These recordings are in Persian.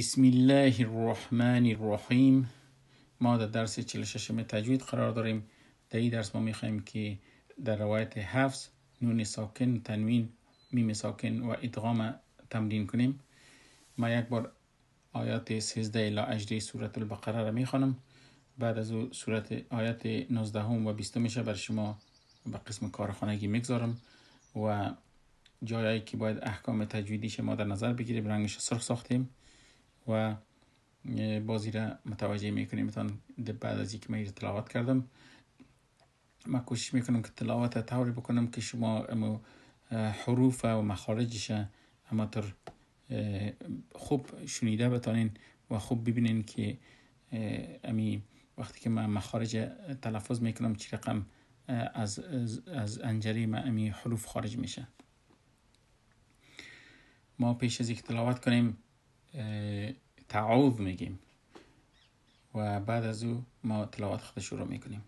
بسم الله الرحمن الرحیم ما در درس 46 تجوید قرار داریم در این درس ما میخواییم که در روایت حفظ نون ساکن تنوین میم ساکن و ادغام تمرین کنیم ما یک بار آیات 13 الی 18 سورت البقره را میخوانم بعد از او صورت آیات 19 و 20 میشه بر شما به قسم کارخانگی میگذارم و جایی که باید احکام تجویدی شما در نظر بگیریم رنگش سرخ ساختیم و بازی را متوجه میکنیم تان بعد از اینکه من تلاوت کردم ما کوشش میکنم که تلاوت طوری بکنم که شما امو حروف و مخارجش اما تر خوب شنیده بتانین و خوب ببینین که امی وقتی که من مخارج تلفظ میکنم چی رقم از, از انجری ما امی حروف خارج میشه ما پیش از اینکه تلاوت کنیم تعوض میگیم و بعد از او ما تلاوت خود شروع میکنیم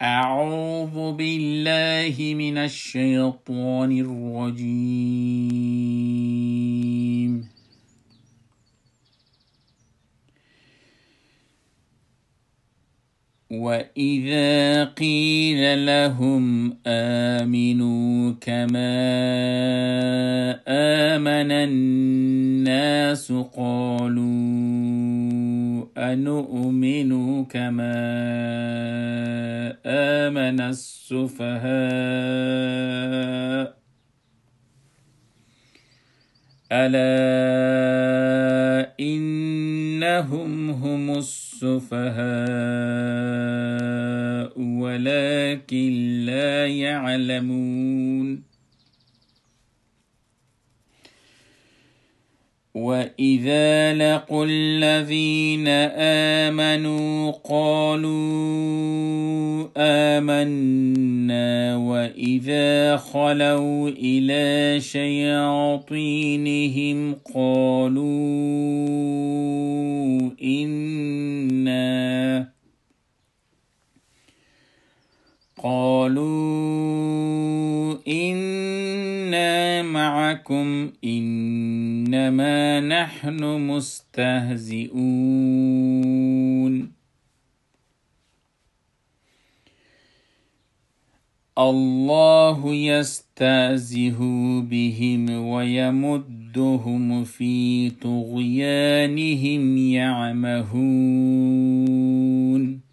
اعوذ بالله من الشیطان الرجیم واذا قيل لهم امنوا كما امن الناس قالوا انؤمن كما امن السفهاء الا انهم هم السفهاء السفهاء ولكن لا يعلمون واذا لقوا الذين امنوا قالوا امنا واذا خلوا الى شياطينهم قالوا إن قالوا إنا معكم إنما نحن مستهزئون الله يستهزئ بهم ويمدهم في طغيانهم يعمهون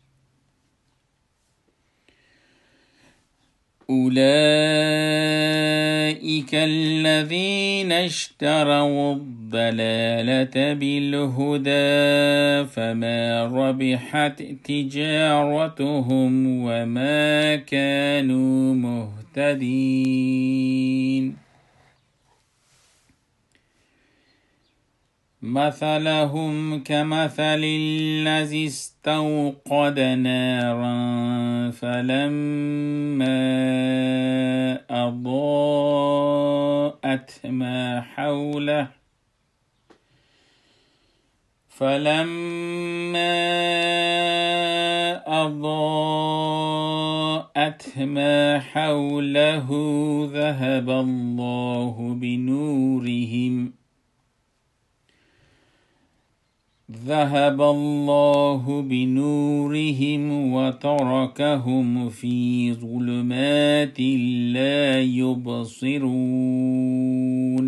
أولئك الذين اشتروا الضلالة بالهدى فما ربحت تجارتهم وما كانوا مهتدين مثلهم كمثل الذي استوقد نارا فلما أضاءت ما حوله فلما أضاءت ما حوله ذهب الله بنور ذهب الله بنورهم وتركهم في ظلمات لا يبصرون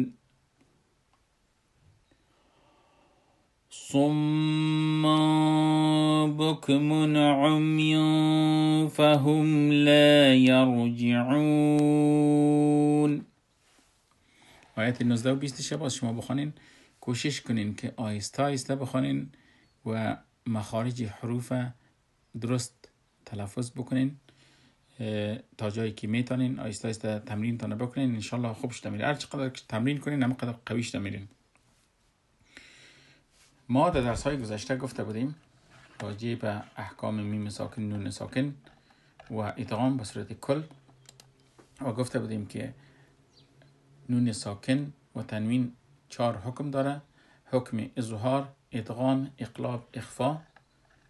صم بكم عمي فهم لا يرجعون آيات بس بيستشابه شما بخانين کوشش کنین که آیستا آیستا بخوانین و مخارج حروف درست تلفظ بکنین تا جایی که میتونین آیستا آیستا تمرین تانه بکنین انشالله خوب شده میرین هر چقدر تمرین کنین همه قدر قوی شده میرین ما در درس های گذشته گفته بودیم راجع به احکام میم ساکن نون ساکن و ادغام به صورت کل و گفته بودیم که نون ساکن و تنوین چهار حکم داره حکم اظهار ادغام اقلاب اخفا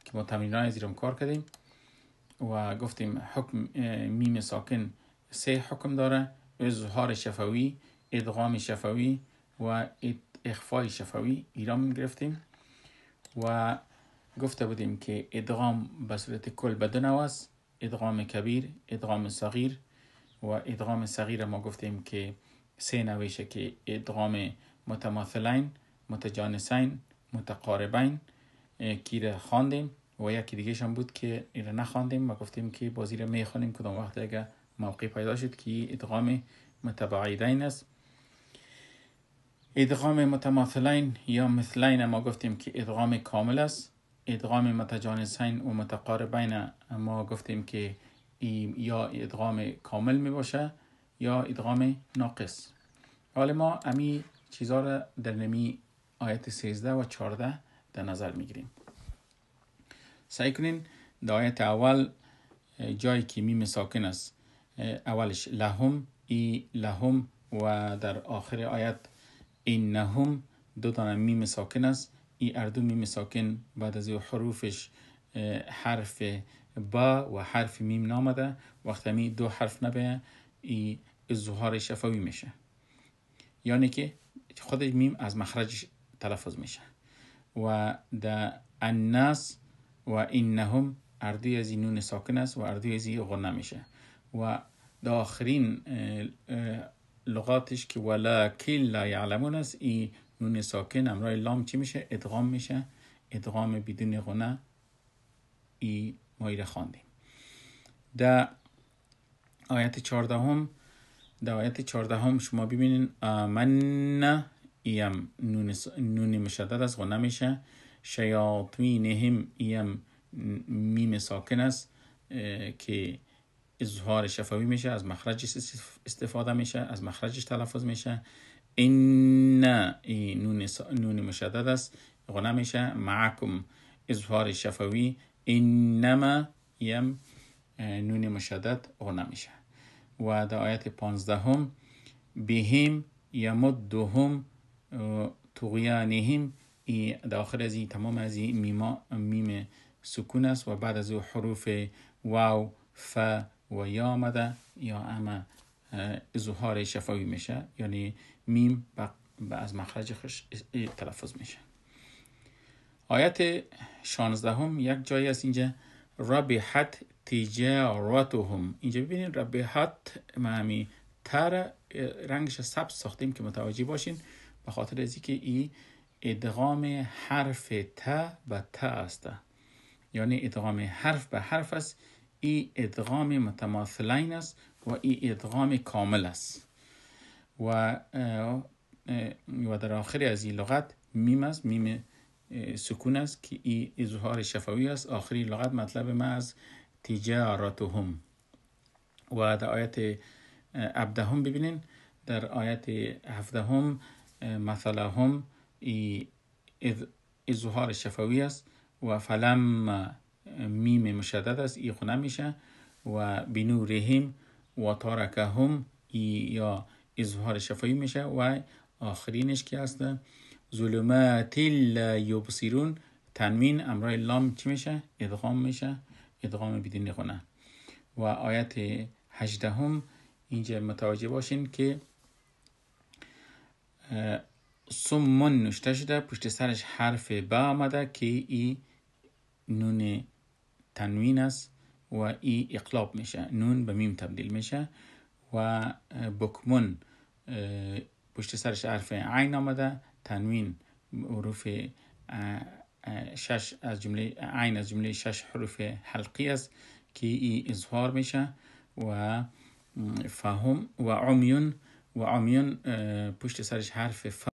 که ما تمرینای زیرم کار کردیم و گفتیم حکم میم ساکن سه حکم داره اظهار شفوی ادغام شفوی و اخفای شفوی ایران گرفتیم و گفته بودیم که ادغام به صورت کل به دو ادغام کبیر ادغام صغیر و ادغام صغیر ما گفتیم که سه نویشه که ادغام متماثلین متجانسین متقاربین کی را خواندیم و یکی دیگه بود که این نخواندیم و گفتیم که بازی را میخوانیم کدام وقت اگر موقع پیدا شد که ادغام متباعدین است ادغام متماثلین یا مثلین ما گفتیم که ادغام کامل است ادغام متجانسین و متقاربین ما گفتیم که یا ادغام کامل می باشه یا ادغام ناقص حال ما امی چیزا را در نمی آیت 13 و 14 در نظر میگیریم سعی کنین در آیت اول جایی که میم ساکن است اولش لهم ای لهم و در آخر آیت اینهم دو تا میم ساکن است ای اردو میم ساکن بعد از حروفش حرف با و حرف میم نامده وقتی می دو حرف نبه ای ظهار شفوی میشه یعنی که خود میم از مخرجش تلفظ میشه و در الناس و انهم اردوی از نون ساکن است و اردوی از غنه میشه و ده آخرین لغاتش که ولکن لا یعلمون است این نون ساکن امرای لام چی میشه ادغام میشه ادغام بدون غنه ای ما خواندیم در آیت چهاردهم در آیت 14 هم شما ببینین من ایم نون, مشدد است غنه میشه شیاطینهم ایم میم ساکن است که اظهار شفاوی میشه از مخرج استفاده میشه از مخرجش تلفظ میشه این نون, نون مشدد است غنه میشه معکم اظهار شفاوی اینما یم نون مشدد غنه میشه و در آیت پانزدهم بهم یمدهم تغیانهم در آخر از این تمام از این میم سکون است و بعد از او حروف واو ف و یا آمده یا اما اظهار شفاوی میشه یعنی میم از مخرج خش تلفظ میشه آیت 16 هم یک جایی است اینجا ربحت تجارتهم اینجا ببینید ربحت معمی تر رنگش سبز ساختیم که متوجه باشین به خاطر از که ای ادغام حرف ت و ت است یعنی ادغام حرف به حرف است ای ادغام متماثلین است و ای ادغام کامل است و و در آخر از این لغت میم است میم سکون است که ای اظهار شفوی است آخری لغت مطلب ما از تجارتهم و در آیت 17 ببینین در آیت 17 هم مثلا هم ای اظهار شفوی است و فلم میم مشدد است ای خونه میشه و بنورهم و تارکهم ای یا اظهار شفایی میشه و آخرینش که هست ظلمات لا یبصرون تنوین امرای لام چی میشه ادغام میشه ادغام بدین نکنن و آیت هم اینجا متوجه باشین که سمون نشته شده پشت سرش حرف با آمده که ای نون تنوین است و ای اقلاب میشه نون به میم تبدیل میشه و بکمون پشت سرش حرف عین آمده تنوین حروف شش از جمله عین از جمله شش حروف حلقی است که ای اظهار میشه و فهم و عمیون و عمیون اه، پشت سرش حرف ف